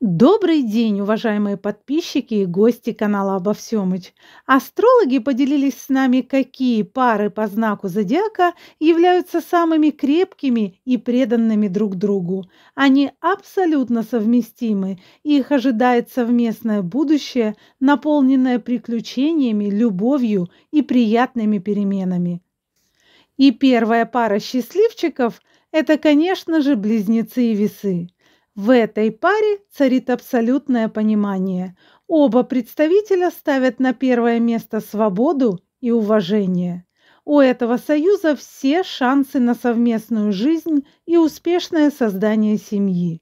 Добрый день, уважаемые подписчики и гости канала Обо Всемыч! Астрологи поделились с нами, какие пары по знаку зодиака являются самыми крепкими и преданными друг другу. Они абсолютно совместимы, их ожидает совместное будущее, наполненное приключениями, любовью и приятными переменами. И первая пара счастливчиков – это, конечно же, близнецы и весы. В этой паре царит абсолютное понимание. Оба представителя ставят на первое место свободу и уважение. У этого союза все шансы на совместную жизнь и успешное создание семьи.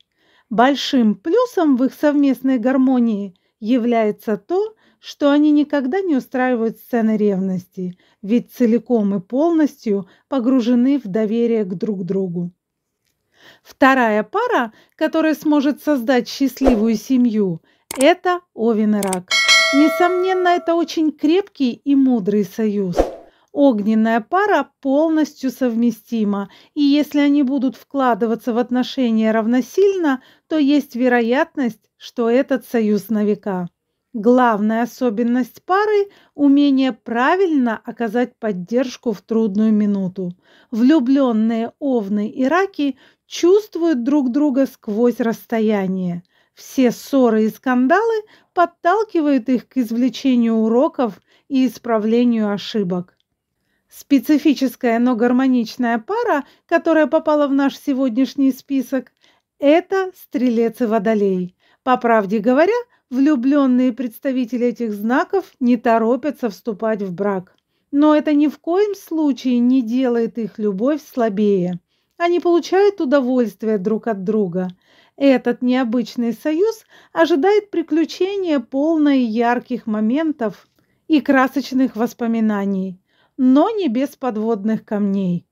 Большим плюсом в их совместной гармонии является то, что они никогда не устраивают сцены ревности, ведь целиком и полностью погружены в доверие к друг другу. Вторая пара, которая сможет создать счастливую семью, это Овен и Рак. Несомненно, это очень крепкий и мудрый союз. Огненная пара полностью совместима, и если они будут вкладываться в отношения равносильно, то есть вероятность, что этот союз на века. Главная особенность пары – умение правильно оказать поддержку в трудную минуту. Влюбленные овны и раки чувствуют друг друга сквозь расстояние. Все ссоры и скандалы подталкивают их к извлечению уроков и исправлению ошибок. Специфическая, но гармоничная пара, которая попала в наш сегодняшний список – это стрелец и водолей. По правде говоря – влюбленные представители этих знаков не торопятся вступать в брак. Но это ни в коем случае не делает их любовь слабее. Они получают удовольствие друг от друга. Этот необычный союз ожидает приключения, полное ярких моментов и красочных воспоминаний, но не без подводных камней.